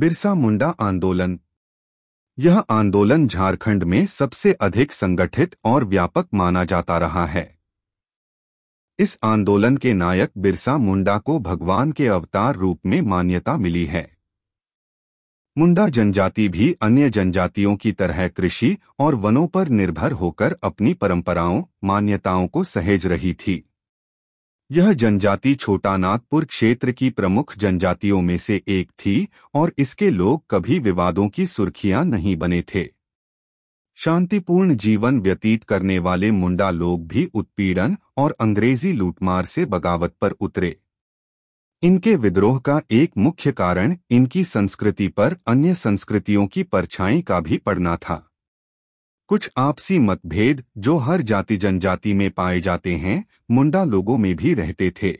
बिरसा मुंडा आंदोलन यह आंदोलन झारखंड में सबसे अधिक संगठित और व्यापक माना जाता रहा है इस आंदोलन के नायक बिरसा मुंडा को भगवान के अवतार रूप में मान्यता मिली है मुंडा जनजाति भी अन्य जनजातियों की तरह कृषि और वनों पर निर्भर होकर अपनी परंपराओं मान्यताओं को सहेज रही थी यह जनजाति छोटा नागपुर क्षेत्र की प्रमुख जनजातियों में से एक थी और इसके लोग कभी विवादों की सुर्खियां नहीं बने थे शांतिपूर्ण जीवन व्यतीत करने वाले मुंडा लोग भी उत्पीड़न और अंग्रेजी लूटमार से बगावत पर उतरे इनके विद्रोह का एक मुख्य कारण इनकी संस्कृति पर अन्य संस्कृतियों की परछाई का भी पड़ना था कुछ आपसी मतभेद जो हर जाति जनजाति में पाए जाते हैं मुंडा लोगों में भी रहते थे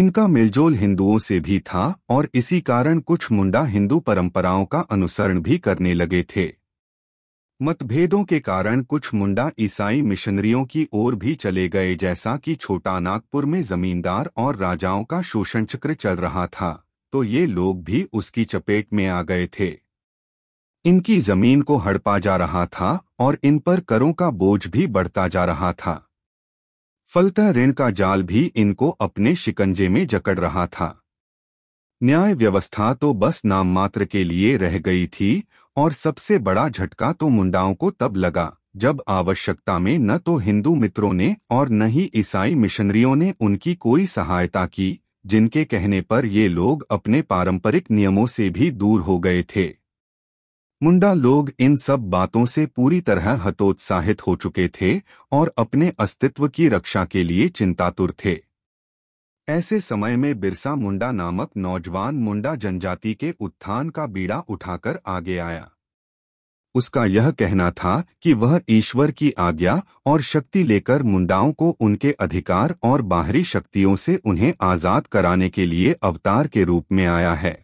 इनका मिलजोल हिंदुओं से भी था और इसी कारण कुछ मुंडा हिंदू परंपराओं का अनुसरण भी करने लगे थे मतभेदों के कारण कुछ मुंडा ईसाई मिशनरियों की ओर भी चले गए जैसा कि छोटा नागपुर में जमींदार और राजाओं का शोषण चक्र चल रहा था तो ये लोग भी उसकी चपेट में आ गए थे इनकी जमीन को हड़पा जा रहा था और इन पर करों का बोझ भी बढ़ता जा रहा था फलतः ऋण का जाल भी इनको अपने शिकंजे में जकड़ रहा था न्याय व्यवस्था तो बस नाम मात्र के लिए रह गई थी और सबसे बड़ा झटका तो मुंडाओं को तब लगा जब आवश्यकता में न तो हिंदू मित्रों ने और न ही ईसाई मिशनरियों ने उनकी कोई सहायता की जिनके कहने पर ये लोग अपने पारंपरिक नियमों से भी दूर हो गए थे मुंडा लोग इन सब बातों से पूरी तरह हतोत्साहित हो चुके थे और अपने अस्तित्व की रक्षा के लिए चिंतातुर थे ऐसे समय में बिरसा मुंडा नामक नौजवान मुंडा जनजाति के उत्थान का बीड़ा उठाकर आगे आया उसका यह कहना था कि वह ईश्वर की आज्ञा और शक्ति लेकर मुंडाओं को उनके अधिकार और बाहरी शक्तियों से उन्हें आज़ाद कराने के लिए अवतार के रूप में आया है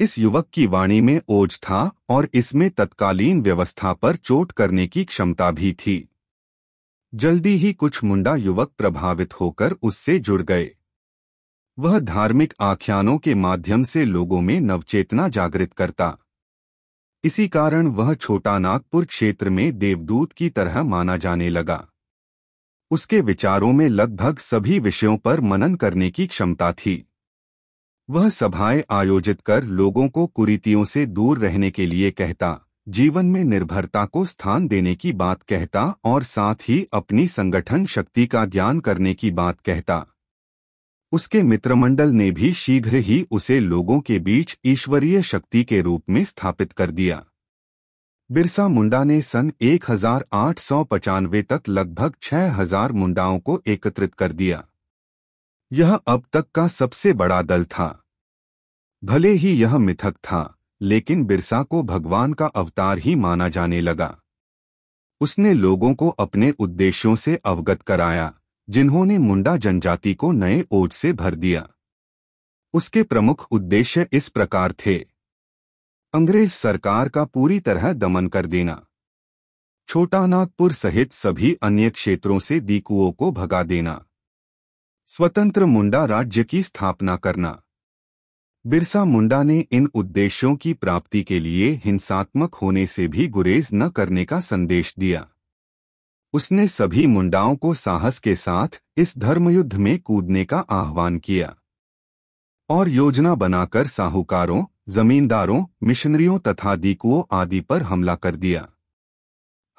इस युवक की वाणी में ओझ था और इसमें तत्कालीन व्यवस्था पर चोट करने की क्षमता भी थी जल्दी ही कुछ मुंडा युवक प्रभावित होकर उससे जुड़ गए वह धार्मिक आख्यानों के माध्यम से लोगों में नवचेतना जागृत करता इसी कारण वह छोटा नागपुर क्षेत्र में देवदूत की तरह माना जाने लगा उसके विचारों में लगभग सभी विषयों पर मनन करने की क्षमता थी वह सभाएं आयोजित कर लोगों को कुरीतियों से दूर रहने के लिए कहता जीवन में निर्भरता को स्थान देने की बात कहता और साथ ही अपनी संगठन शक्ति का ज्ञान करने की बात कहता उसके मित्रमंडल ने भी शीघ्र ही उसे लोगों के बीच ईश्वरीय शक्ति के रूप में स्थापित कर दिया बिरसा मुंडा ने सन एक तक लगभग 6000 मुंडाओं को एकत्रित कर दिया यह अब तक का सबसे बड़ा दल था भले ही यह मिथक था लेकिन बिरसा को भगवान का अवतार ही माना जाने लगा उसने लोगों को अपने उद्देश्यों से अवगत कराया जिन्होंने मुंडा जनजाति को नए ओज से भर दिया उसके प्रमुख उद्देश्य इस प्रकार थे अंग्रेज सरकार का पूरी तरह दमन कर देना छोटा नागपुर सहित सभी अन्य क्षेत्रों से दीकुओं को भगा देना स्वतंत्र मुंडा राज्य की स्थापना करना बिरसा मुंडा ने इन उद्देश्यों की प्राप्ति के लिए हिंसात्मक होने से भी गुरेज न करने का संदेश दिया उसने सभी मुंडाओं को साहस के साथ इस धर्मयुद्ध में कूदने का आह्वान किया और योजना बनाकर साहूकारों जमींदारों मिशनरियों तथा दीकुओं आदि पर हमला कर दिया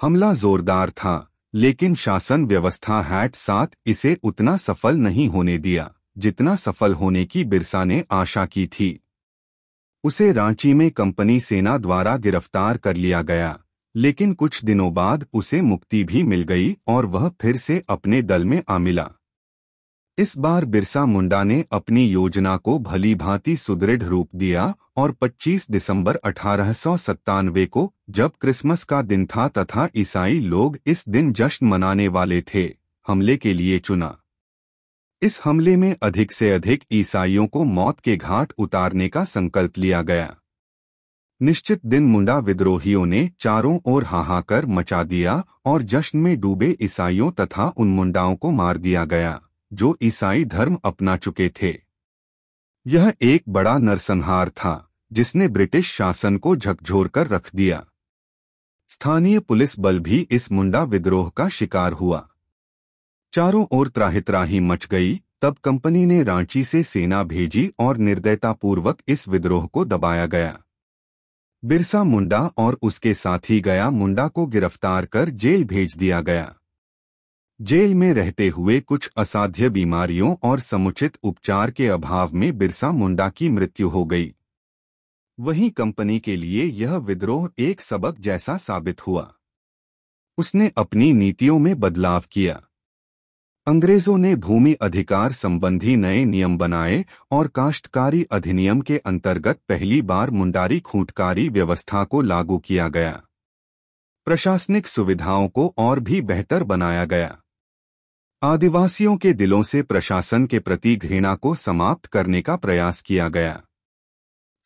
हमला जोरदार था लेकिन शासन व्यवस्था हैट साथ इसे उतना सफल नहीं होने दिया जितना सफल होने की बिरसा ने आशा की थी उसे रांची में कंपनी सेना द्वारा गिरफ्तार कर लिया गया लेकिन कुछ दिनों बाद उसे मुक्ति भी मिल गई और वह फिर से अपने दल में आ मिला इस बार बिरसा मुंडा ने अपनी योजना को भली भांति सुदृढ़ रूप दिया और 25 दिसंबर अठारह को जब क्रिसमस का दिन था तथा ईसाई लोग इस दिन जश्न मनाने वाले थे हमले के लिए चुना इस हमले में अधिक से अधिक ईसाइयों को मौत के घाट उतारने का संकल्प लिया गया निश्चित दिन मुंडा विद्रोहियों ने चारों ओर हाहाकर मचा दिया और जश्न में डूबे ईसाइयों तथा उन मुंडाओं को मार दिया गया जो ईसाई धर्म अपना चुके थे यह एक बड़ा नरसंहार था जिसने ब्रिटिश शासन को झकझोर कर रख दिया स्थानीय पुलिस बल भी इस मुंडा विद्रोह का शिकार हुआ चारों ओर त्राहित्राही मच गई तब कंपनी ने रांची से सेना भेजी और निर्दयतापूर्वक इस विद्रोह को दबाया गया बिरसा मुंडा और उसके साथी गया मुंडा को गिरफ्तार कर जेल भेज दिया गया जेल में रहते हुए कुछ असाध्य बीमारियों और समुचित उपचार के अभाव में बिरसा मुंडा की मृत्यु हो गई वहीं कंपनी के लिए यह विद्रोह एक सबक जैसा साबित हुआ उसने अपनी नीतियों में बदलाव किया अंग्रेजों ने भूमि अधिकार संबंधी नए नियम बनाए और काश्तकारी अधिनियम के अंतर्गत पहली बार मुंडारी खूंटकारी व्यवस्था को लागू किया गया प्रशासनिक सुविधाओं को और भी बेहतर बनाया गया आदिवासियों के दिलों से प्रशासन के प्रति घृणा को समाप्त करने का प्रयास किया गया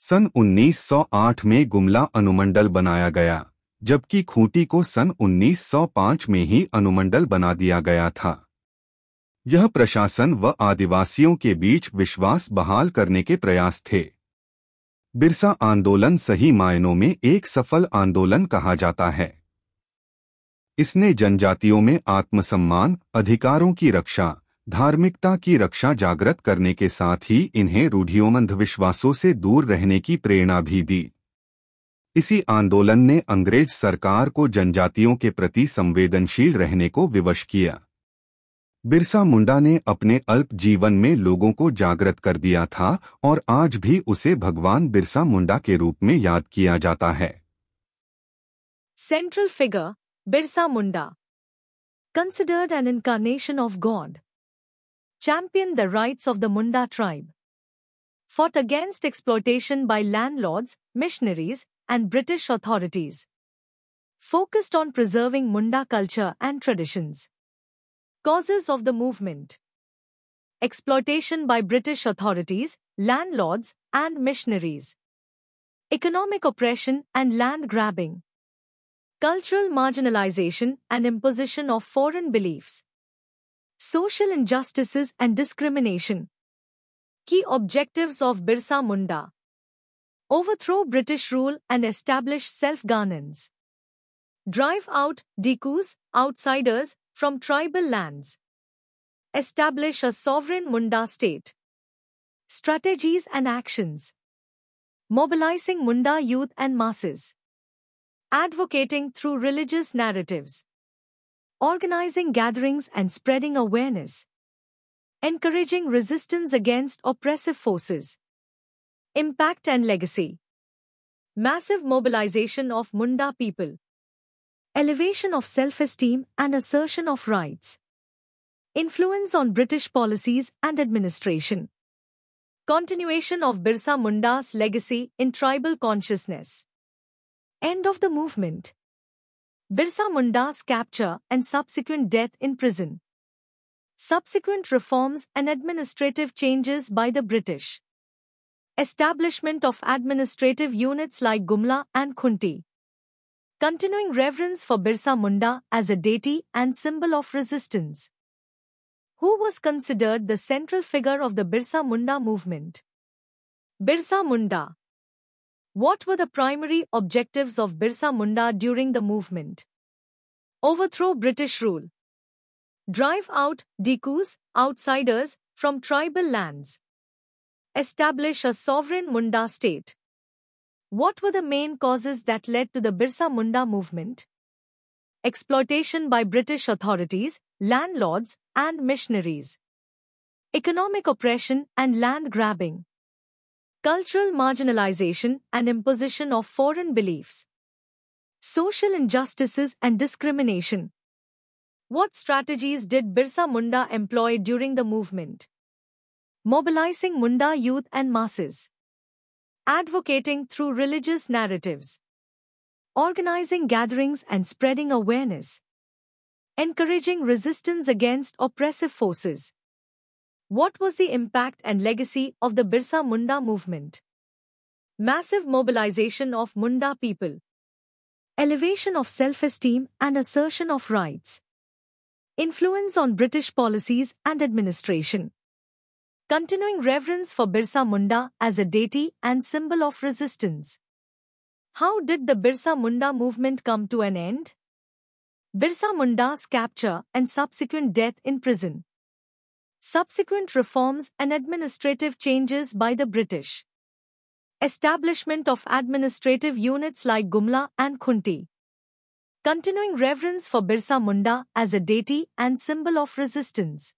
सन 1908 में गुमला अनुमंडल बनाया गया जबकि खूंटी को सन 1905 में ही अनुमंडल बना दिया गया था यह प्रशासन व आदिवासियों के बीच विश्वास बहाल करने के प्रयास थे बिरसा आंदोलन सही मायनों में एक सफल आंदोलन कहा जाता है इसने जनजातियों में आत्मसम्मान अधिकारों की रक्षा धार्मिकता की रक्षा जागृत करने के साथ ही इन्हें रूढ़ियोमंद विश्वासों से दूर रहने की प्रेरणा भी दी इसी आंदोलन ने अंग्रेज सरकार को जनजातियों के प्रति संवेदनशील रहने को विवश किया बिरसा मुंडा ने अपने अल्प जीवन में लोगों को जागृत कर दिया था और आज भी उसे भगवान बिरसा मुंडा के रूप में याद किया जाता है central figure Birsa Munda. Considered an incarnation of God. Championed the rights of the Munda tribe. Fought against exploitation by landlords, missionaries, and British authorities. Focused on preserving Munda culture and traditions. Causes of the movement Exploitation by British authorities, landlords, and missionaries. Economic oppression and land grabbing cultural marginalization and imposition of foreign beliefs, social injustices and discrimination. Key objectives of Birsa Munda Overthrow British rule and establish self governance. Drive out Dikus, outsiders, from tribal lands. Establish a sovereign Munda state. Strategies and actions. Mobilizing Munda youth and masses advocating through religious narratives, organizing gatherings and spreading awareness, encouraging resistance against oppressive forces. Impact and legacy. Massive mobilization of Munda people. Elevation of self-esteem and assertion of rights. Influence on British policies and administration. Continuation of Birsa Munda's legacy in tribal consciousness. End of the movement. Birsa Munda's capture and subsequent death in prison. Subsequent reforms and administrative changes by the British. Establishment of administrative units like Gumla and Khunti. Continuing reverence for Birsa Munda as a deity and symbol of resistance. Who was considered the central figure of the Birsa Munda movement? Birsa Munda what were the primary objectives of Birsa Munda during the movement? Overthrow British rule. Drive out Dikus, outsiders, from tribal lands. Establish a sovereign Munda state. What were the main causes that led to the Birsa Munda movement? Exploitation by British authorities, landlords, and missionaries. Economic oppression and land grabbing cultural marginalization and imposition of foreign beliefs, social injustices and discrimination. What strategies did Birsa Munda employ during the movement? Mobilizing Munda youth and masses. Advocating through religious narratives. Organizing gatherings and spreading awareness. Encouraging resistance against oppressive forces. What was the impact and legacy of the Birsa Munda movement? Massive mobilization of Munda people. Elevation of self-esteem and assertion of rights. Influence on British policies and administration. Continuing reverence for Birsa Munda as a deity and symbol of resistance. How did the Birsa Munda movement come to an end? Birsa Munda's capture and subsequent death in prison subsequent reforms and administrative changes by the British. Establishment of administrative units like Gumla and Khunti. Continuing reverence for Birsa Munda as a deity and symbol of resistance.